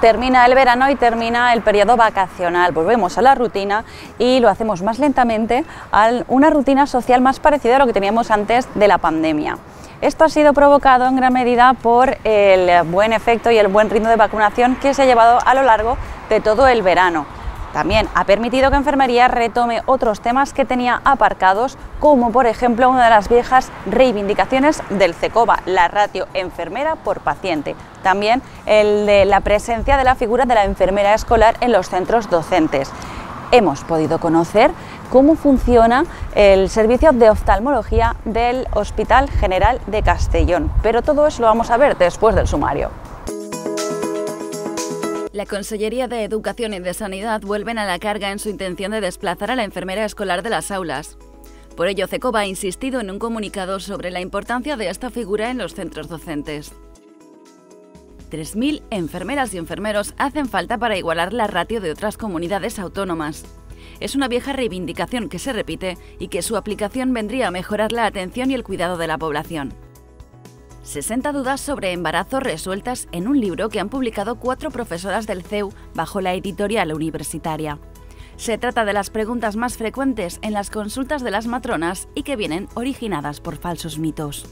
termina el verano y termina el periodo vacacional. Volvemos a la rutina y lo hacemos más lentamente a una rutina social más parecida a lo que teníamos antes de la pandemia. Esto ha sido provocado en gran medida por el buen efecto y el buen ritmo de vacunación que se ha llevado a lo largo de todo el verano. También ha permitido que Enfermería retome otros temas que tenía aparcados, como por ejemplo una de las viejas reivindicaciones del CECOBA, la ratio enfermera por paciente. También el de la presencia de la figura de la enfermera escolar en los centros docentes. Hemos podido conocer cómo funciona el servicio de oftalmología del Hospital General de Castellón, pero todo eso lo vamos a ver después del sumario. La Consellería de Educación y de Sanidad vuelven a la carga en su intención de desplazar a la enfermera escolar de las aulas. Por ello, CECOBA ha insistido en un comunicado sobre la importancia de esta figura en los centros docentes. 3.000 enfermeras y enfermeros hacen falta para igualar la ratio de otras comunidades autónomas. Es una vieja reivindicación que se repite y que su aplicación vendría a mejorar la atención y el cuidado de la población. 60 dudas sobre embarazo resueltas en un libro que han publicado cuatro profesoras del CEU bajo la editorial universitaria. Se trata de las preguntas más frecuentes en las consultas de las matronas y que vienen originadas por falsos mitos.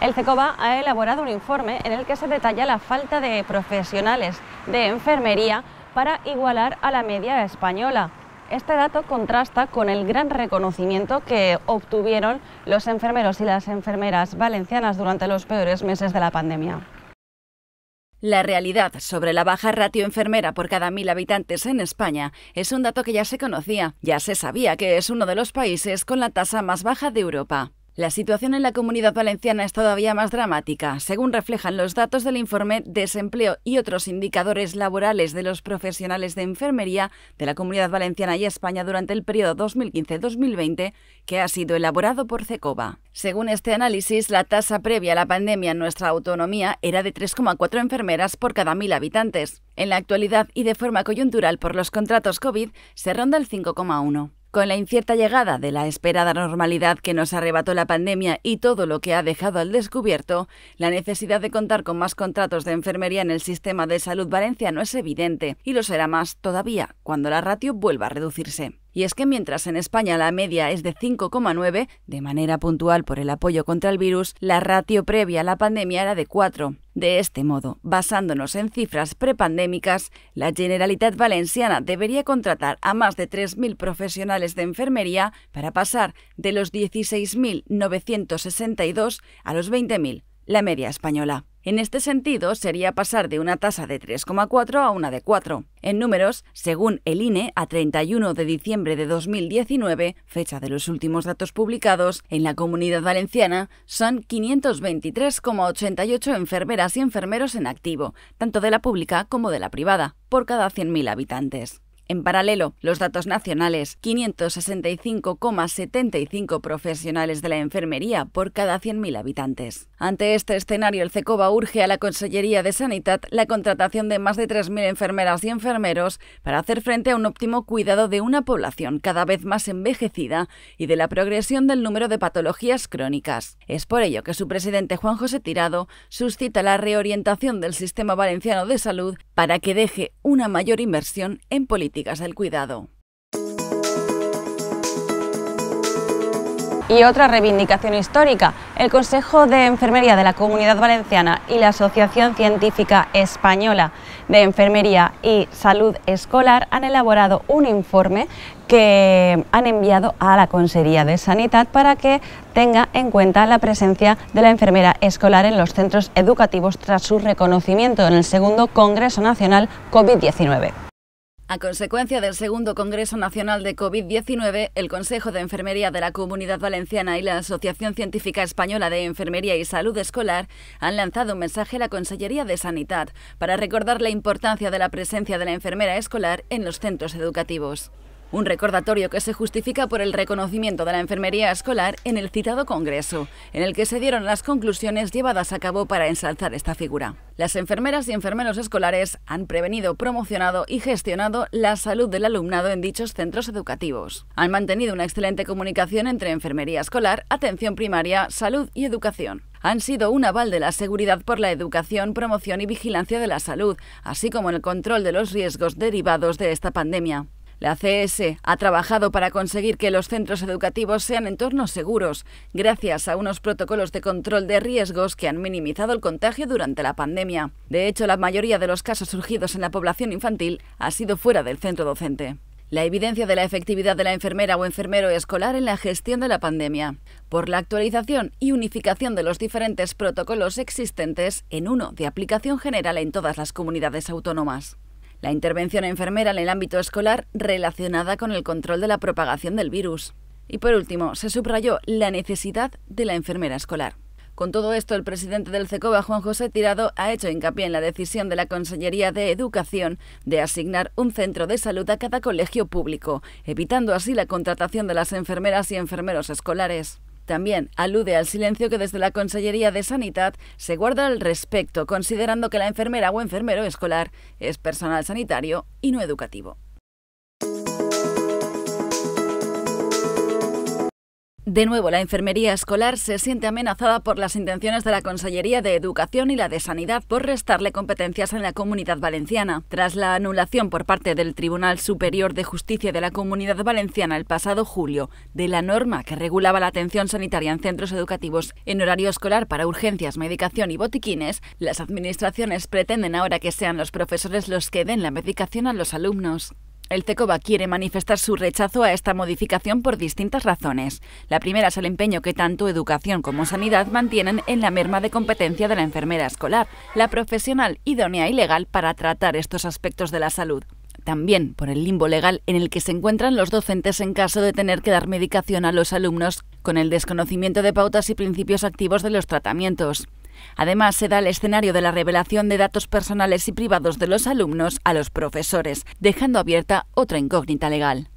El CECOBA ha elaborado un informe en el que se detalla la falta de profesionales de enfermería para igualar a la media española. Este dato contrasta con el gran reconocimiento que obtuvieron los enfermeros y las enfermeras valencianas durante los peores meses de la pandemia. La realidad sobre la baja ratio enfermera por cada mil habitantes en España es un dato que ya se conocía, ya se sabía que es uno de los países con la tasa más baja de Europa. La situación en la comunidad valenciana es todavía más dramática, según reflejan los datos del informe Desempleo y otros indicadores laborales de los profesionales de enfermería de la comunidad valenciana y España durante el periodo 2015-2020, que ha sido elaborado por CECOBA. Según este análisis, la tasa previa a la pandemia en nuestra autonomía era de 3,4 enfermeras por cada mil habitantes. En la actualidad y de forma coyuntural por los contratos COVID, se ronda el 5,1. Con la incierta llegada de la esperada normalidad que nos arrebató la pandemia y todo lo que ha dejado al descubierto, la necesidad de contar con más contratos de enfermería en el sistema de salud valenciano es evidente y lo será más todavía cuando la ratio vuelva a reducirse. Y es que mientras en España la media es de 5,9, de manera puntual por el apoyo contra el virus, la ratio previa a la pandemia era de 4. De este modo, basándonos en cifras prepandémicas, la Generalitat Valenciana debería contratar a más de 3.000 profesionales de enfermería para pasar de los 16.962 a los 20.000 la media española. En este sentido, sería pasar de una tasa de 3,4 a una de 4. En números, según el INE, a 31 de diciembre de 2019, fecha de los últimos datos publicados, en la comunidad valenciana son 523,88 enfermeras y enfermeros en activo, tanto de la pública como de la privada, por cada 100.000 habitantes. En paralelo, los datos nacionales, 565,75 profesionales de la enfermería por cada 100.000 habitantes. Ante este escenario, el CECOBA urge a la Consellería de Sanidad la contratación de más de 3.000 enfermeras y enfermeros para hacer frente a un óptimo cuidado de una población cada vez más envejecida y de la progresión del número de patologías crónicas. Es por ello que su presidente Juan José Tirado suscita la reorientación del sistema valenciano de salud para que deje una mayor inversión en políticas del cuidado. Y otra reivindicación histórica, el Consejo de Enfermería de la Comunidad Valenciana y la Asociación Científica Española de Enfermería y Salud Escolar han elaborado un informe que han enviado a la Consejería de Sanidad para que tenga en cuenta la presencia de la enfermera escolar en los centros educativos tras su reconocimiento en el segundo Congreso Nacional COVID-19. A consecuencia del segundo Congreso Nacional de COVID-19, el Consejo de Enfermería de la Comunidad Valenciana y la Asociación Científica Española de Enfermería y Salud Escolar han lanzado un mensaje a la Consellería de Sanidad para recordar la importancia de la presencia de la enfermera escolar en los centros educativos un recordatorio que se justifica por el reconocimiento de la enfermería escolar en el citado Congreso, en el que se dieron las conclusiones llevadas a cabo para ensalzar esta figura. Las enfermeras y enfermeros escolares han prevenido, promocionado y gestionado la salud del alumnado en dichos centros educativos. Han mantenido una excelente comunicación entre enfermería escolar, atención primaria, salud y educación han sido un aval de la seguridad por la educación, promoción y vigilancia de la salud, así como en el control de los riesgos derivados de esta pandemia. La CS ha trabajado para conseguir que los centros educativos sean entornos seguros, gracias a unos protocolos de control de riesgos que han minimizado el contagio durante la pandemia. De hecho, la mayoría de los casos surgidos en la población infantil ha sido fuera del centro docente la evidencia de la efectividad de la enfermera o enfermero escolar en la gestión de la pandemia, por la actualización y unificación de los diferentes protocolos existentes en uno de aplicación general en todas las comunidades autónomas la intervención enfermera en el ámbito escolar relacionada con el control de la propagación del virus. Y por último, se subrayó la necesidad de la enfermera escolar. Con todo esto, el presidente del CECOBA, Juan José Tirado, ha hecho hincapié en la decisión de la Consejería de Educación de asignar un centro de salud a cada colegio público, evitando así la contratación de las enfermeras y enfermeros escolares. También alude al silencio que desde la Consellería de Sanidad se guarda al respecto, considerando que la enfermera o enfermero escolar es personal sanitario y no educativo. De nuevo, la enfermería escolar se siente amenazada por las intenciones de la Consellería de Educación y la de Sanidad por restarle competencias en la comunidad valenciana. Tras la anulación por parte del Tribunal Superior de Justicia de la Comunidad Valenciana el pasado julio de la norma que regulaba la atención sanitaria en centros educativos en horario escolar para urgencias, medicación y botiquines, las administraciones pretenden ahora que sean los profesores los que den la medicación a los alumnos. El CECOBA quiere manifestar su rechazo a esta modificación por distintas razones. La primera es el empeño que tanto educación como sanidad mantienen en la merma de competencia de la enfermera escolar, la profesional idónea y legal para tratar estos aspectos de la salud también por el limbo legal en el que se encuentran los docentes en caso de tener que dar medicación a los alumnos con el desconocimiento de pautas y principios activos de los tratamientos. Además, se da el escenario de la revelación de datos personales y privados de los alumnos a los profesores, dejando abierta otra incógnita legal.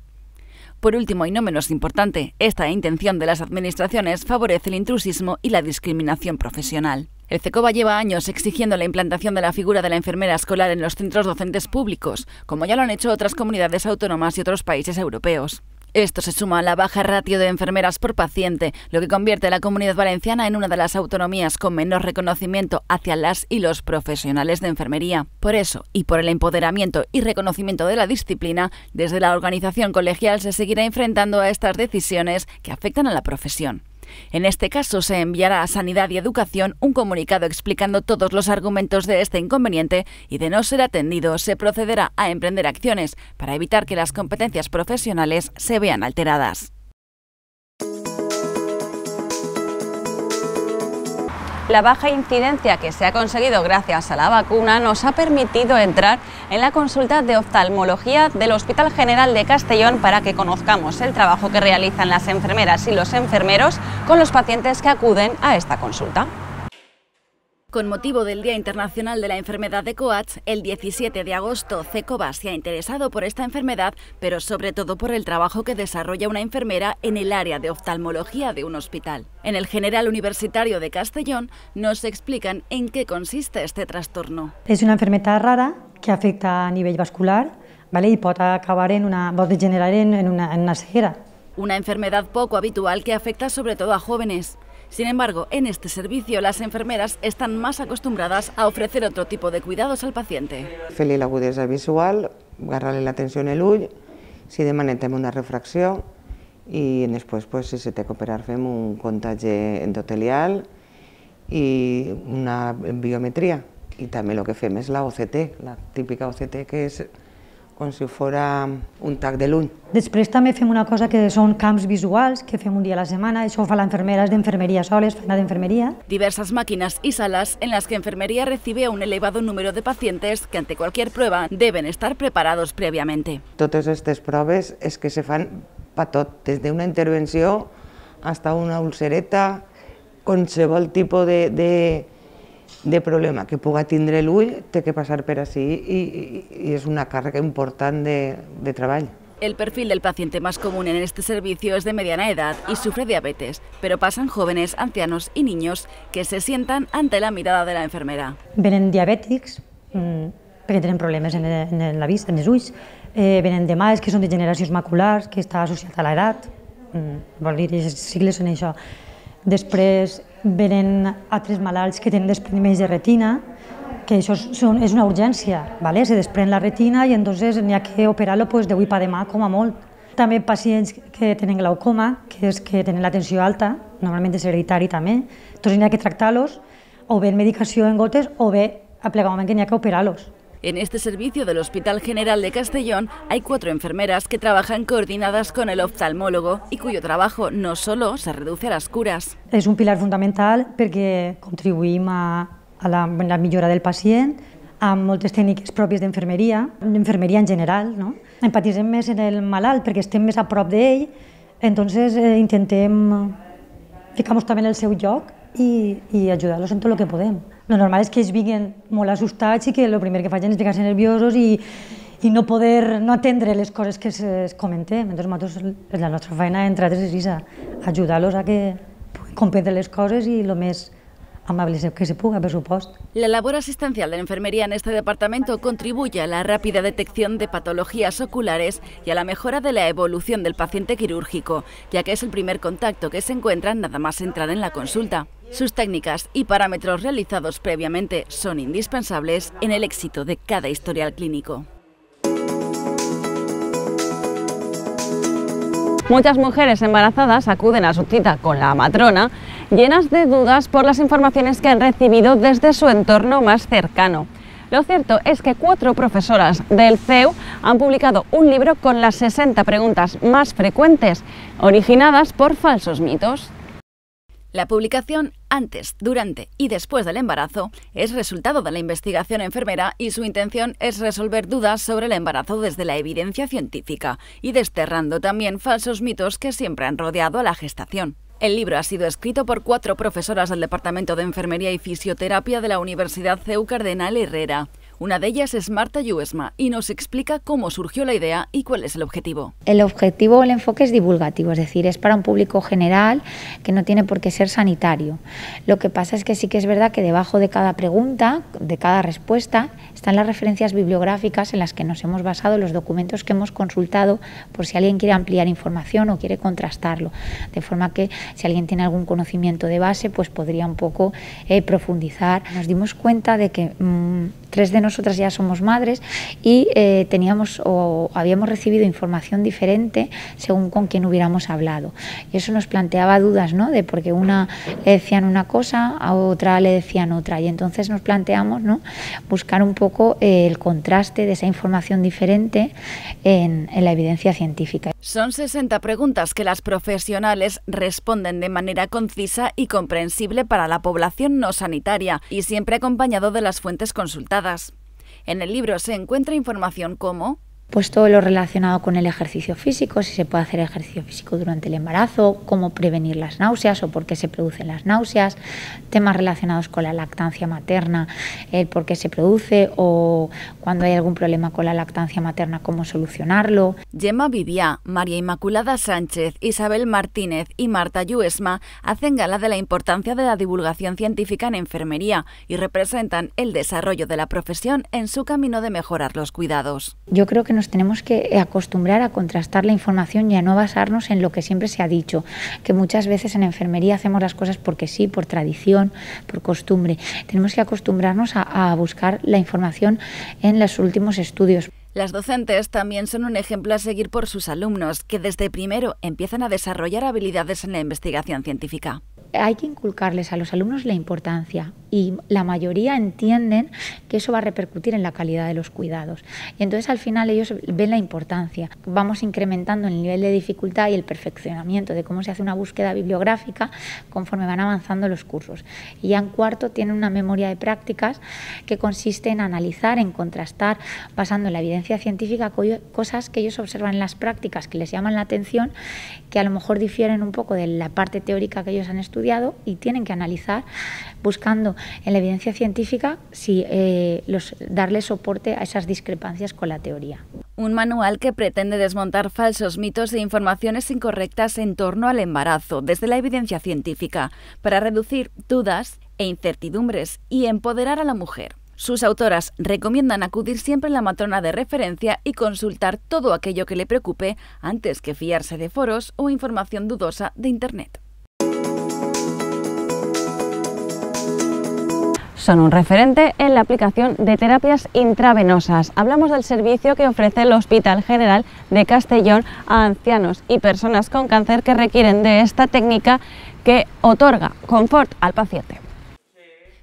Por último y no menos importante, esta intención de las administraciones favorece el intrusismo y la discriminación profesional. El CECOBA lleva años exigiendo la implantación de la figura de la enfermera escolar en los centros docentes públicos, como ya lo han hecho otras comunidades autónomas y otros países europeos. Esto se suma a la baja ratio de enfermeras por paciente, lo que convierte a la comunidad valenciana en una de las autonomías con menor reconocimiento hacia las y los profesionales de enfermería. Por eso, y por el empoderamiento y reconocimiento de la disciplina, desde la organización colegial se seguirá enfrentando a estas decisiones que afectan a la profesión. En este caso, se enviará a Sanidad y Educación un comunicado explicando todos los argumentos de este inconveniente y de no ser atendido, se procederá a emprender acciones para evitar que las competencias profesionales se vean alteradas. la baja incidencia que se ha conseguido gracias a la vacuna nos ha permitido entrar en la consulta de oftalmología del Hospital General de Castellón para que conozcamos el trabajo que realizan las enfermeras y los enfermeros con los pacientes que acuden a esta consulta. Con motivo del Día Internacional de la Enfermedad de Coats, el 17 de agosto, CECOBA se ha interesado por esta enfermedad, pero sobre todo por el trabajo que desarrolla una enfermera en el área de oftalmología de un hospital. En el General Universitario de Castellón nos explican en qué consiste este trastorno. Es una enfermedad rara que afecta a nivel vascular ¿vale? y puede acabar en una, degenerar una, en una ceguera. Una enfermedad poco habitual que afecta sobre todo a jóvenes. Sin embargo, en este servicio las enfermeras están más acostumbradas a ofrecer otro tipo de cuidados al paciente. Feli la agudeza visual, agarrarle la tensión el l'ull, si demanem una refracción y después pues, si se te que un contagio endotelial y una biometría. Y también lo que fem es la OCT, la típica OCT que es... com si fora un tac de l'ull. Després també fem una cosa que són camps visuals, que fem un dia a la setmana, això ho fa l'enfermera, és d'enfermeria soles, feina d'enfermeria. Diverses màquines i sales en les que enfermeria recibe un elevado número de pacientes que ante cualquier prueba deben estar preparados previamente. Totes aquestes proves és que se fan per tot, des d'una intervenció hasta una ulcereta, qualsevol tipus de, de, de problema que puga tindre l'ull té que passar per ací i, i, i és una càrrega important de, de treball. El perfil del paciente más común en este servicio es de mediana edad y sufre diabetes, pero pasan jóvenes, ancianos y niños que se sientan ante la mirada de la enfermera. Venen diabètics mm, perquè tenen problemes en, en la vista, en els ulls, eh, venen de mals que són de generacions maculars, que està associat a l'edat, mmm, vol dir, els sigles són això. Després, venen altres malalts que tenen despreniments de retina, que això és una urgència, ¿vale? se desprèn la retina i entonces n'hi ha que operar-lo pues, d'avui per demà com a molt. També pacients que tenen glaucoma, que és que tenen la tensió alta, normalment és hereditari també, entonces n'hi ha que tractar-los o bé amb medicació en gotes o bé a moment que n'hi ha que operar-los. En este servicio del Hospital General de Castellón hay cuatro enfermeras que trabajan coordinadas con el oftalmólogo y cuyo trabajo no solo se reduce a las curas. Es un pilar fundamental porque contribuimos a, la, a la mejora del pacient amb moltes tècniques pròpies d'infermeria, d'infermeria en general. No? Empatitzem més en el malalt perquè estem més a prop d'ell, entonces eh, intentem eh, ficar-nos també en el seu lloc i, i ajudar-los en tot el que podem el normal és que ells vinguin molt assustats i que el primer que facin és ficar-se nerviosos i, i no poder no atendre les coses que es comentem. Entonces, nosaltres, la nostra feina, entre altres, és ajudar-los a que puguin comprendre les coses i el més se La labor asistencial de la enfermería en este departamento contribuye a la rápida detección de patologías oculares y a la mejora de la evolución del paciente quirúrgico, ya que es el primer contacto que se encuentra nada más entrar en la consulta. Sus técnicas y parámetros realizados previamente son indispensables en el éxito de cada historial clínico. Muchas mujeres embarazadas acuden a su cita con la matrona llenas de dudas por las informaciones que han recibido desde su entorno más cercano. Lo cierto es que cuatro profesoras del CEU han publicado un libro con las 60 preguntas más frecuentes originadas por falsos mitos. La publicación antes, durante y después del embarazo es resultado de la investigación enfermera y su intención es resolver dudas sobre el embarazo desde la evidencia científica y desterrando también falsos mitos que siempre han rodeado a la gestación. El libro ha sido escrito por cuatro profesoras del Departamento de Enfermería y Fisioterapia de la Universidad CEU Cardenal Herrera. Una de ellas es Marta Yuesma y nos explica cómo surgió la idea y cuál es el objetivo. El objetivo, o el enfoque es divulgativo, es decir, es para un público general que no tiene por qué ser sanitario. Lo que pasa es que sí que es verdad que debajo de cada pregunta, de cada respuesta, están las referencias bibliográficas en las que nos hemos basado, los documentos que hemos consultado, por si alguien quiere ampliar información o quiere contrastarlo. De forma que si alguien tiene algún conocimiento de base, pues podría un poco eh, profundizar. Nos dimos cuenta de que mm, tres de nosotras ya somos madres y eh, teníamos o habíamos recibido información diferente según con quién hubiéramos hablado. Y eso nos planteaba dudas, ¿no? De porque una le decían una cosa, a otra le decían otra. Y entonces nos planteamos, ¿no? Buscar un poco eh, el contraste de esa información diferente en, en la evidencia científica. Son 60 preguntas que las profesionales responden de manera concisa y comprensible para la población no sanitaria y siempre acompañado de las fuentes consultadas. En el libro se encuentra información como pues todo lo relacionado con el ejercicio físico, si se puede hacer ejercicio físico durante el embarazo, cómo prevenir las náuseas o por qué se producen las náuseas, temas relacionados con la lactancia materna, el por qué se produce o cuando hay algún problema con la lactancia materna, cómo solucionarlo. Gemma Viviá, María Inmaculada Sánchez, Isabel Martínez y Marta Lluesma hacen gala de la importancia de la divulgación científica en enfermería y representan el desarrollo de la profesión en su camino de mejorar los cuidados. Yo creo que nos tenemos que acostumbrar a contrastar la información y a no basarnos en lo que siempre se ha dicho, que muchas veces en enfermería hacemos las cosas porque sí, por tradición, por costumbre. Tenemos que acostumbrarnos a, a buscar la información en los últimos estudios. Las docentes también son un ejemplo a seguir por sus alumnos, que desde primero empiezan a desarrollar habilidades en la investigación científica hay que inculcarles a los alumnos la importancia y la mayoría entienden que eso va a repercutir en la calidad de los cuidados. Y entonces al final ellos ven la importancia. Vamos incrementando el nivel de dificultad y el perfeccionamiento de cómo se hace una búsqueda bibliográfica conforme van avanzando los cursos. Y ya en cuarto tienen una memoria de prácticas que consiste en analizar, en contrastar, basando en la evidencia científica cosas que ellos observan en las prácticas que les llaman la atención, que a lo mejor difieren un poco de la parte teórica que ellos han estudiado y tienen que analizar buscando en la evidencia científica si eh, darle soporte a esas discrepancias con la teoría. Un manual que pretende desmontar falsos mitos e informaciones incorrectas en torno al embarazo desde la evidencia científica para reducir dudas e incertidumbres y empoderar a la mujer. Sus autoras recomiendan acudir siempre a la matrona de referencia y consultar todo aquello que le preocupe antes que fiarse de foros o información dudosa de Internet. son un referente en la aplicación de terapias intravenosas. Hablamos del servicio que ofrece el Hospital General de Castellón a ancianos y personas con cáncer que requieren de esta técnica que otorga confort al paciente.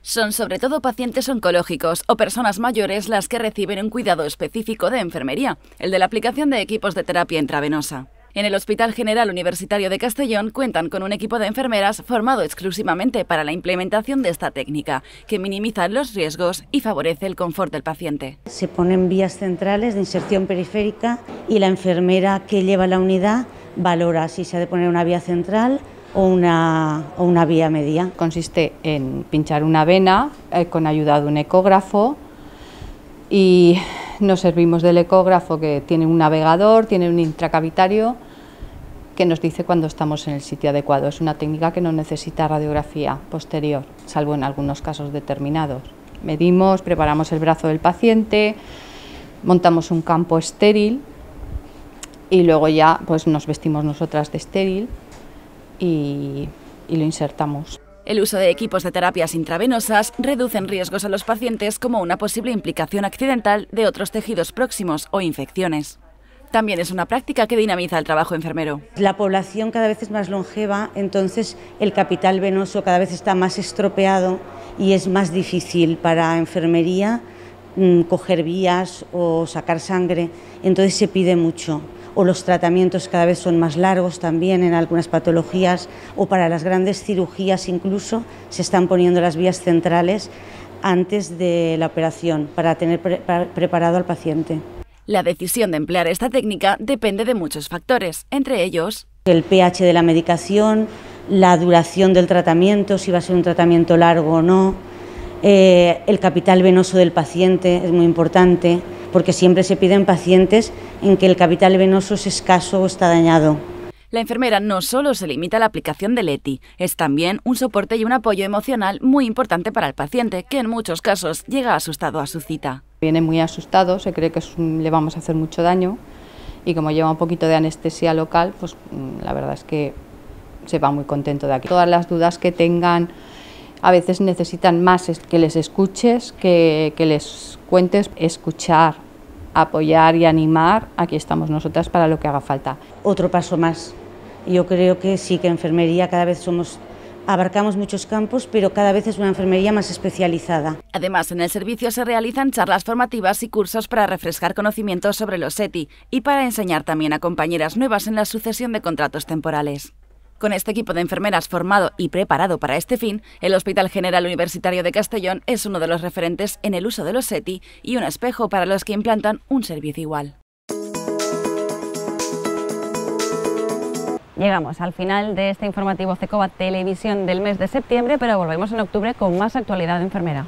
Son sobre todo pacientes oncológicos o personas mayores las que reciben un cuidado específico de enfermería, el de la aplicación de equipos de terapia intravenosa. En el Hospital General Universitario de Castellón cuentan con un equipo de enfermeras formado exclusivamente para la implementación de esta técnica, que minimiza los riesgos y favorece el confort del paciente. Se ponen vías centrales de inserción periférica y la enfermera que lleva la unidad valora si se ha de poner una vía central o una, una vía media. Consiste en pinchar una vena eh, con ayuda de un ecógrafo y nos servimos del ecógrafo que tiene un navegador, tiene un intracavitario que nos dice cuando estamos en el sitio adecuado. Es una técnica que no necesita radiografía posterior, salvo en algunos casos determinados. Medimos, preparamos el brazo del paciente, montamos un campo estéril y luego ya pues, nos vestimos nosotras de estéril y lo insertamos. El uso de equipos de terapias intravenosas reducen riesgos a los pacientes como una posible implicación accidental de otros tejidos próximos o infecciones. También es una práctica que dinamiza el trabajo enfermero. La población cada vez es más longeva, entonces el capital venoso cada vez está más estropeado y es más difícil para enfermería mm, coger vías o sacar sangre, entonces se pide mucho o los tratamientos cada vez son más largos también en algunas patologías o para las grandes cirugías incluso se están poniendo las vías centrales antes de la operación para tener preparado al paciente. La decisión de emplear esta técnica depende de muchos factores, entre ellos el pH de la medicación, la duración del tratamiento, si va a ser un tratamiento largo o no, eh, el capital venoso del paciente es muy importante, porque siempre se piden pacientes en que el capital venoso es escaso o está dañado. La enfermera no solo se limita a la aplicación del ETI, es también un soporte y un apoyo emocional muy importante para el paciente, que en muchos casos llega asustado a su cita. Viene muy asustado, se cree que le vamos a hacer mucho daño y como lleva un poquito de anestesia local, pues mm, la verdad es que se va muy contento de aquí. Todas las dudas que tengan a veces necesitan más que les escuches, que, les cuentes, escuchar, apoyar y animar. Aquí estamos nosotras para lo que haga falta. Otro paso más. Yo creo que sí, que enfermería cada vez somos Abarcamos muchos campos, pero cada vez es una enfermería más especializada. Además, en el servicio se realizan charlas formativas y cursos para refrescar conocimientos sobre los SETI y para enseñar también a compañeras nuevas en la sucesión de contratos temporales. Con este equipo de enfermeras formado y preparado para este fin, el Hospital General Universitario de Castellón es uno de los referentes en el uso de los SETI y un espejo para los que implantan un servicio igual. Llegamos al final de este informativo CECOBA Televisión del mes de septiembre, pero volvemos en octubre con más actualidad enfermera.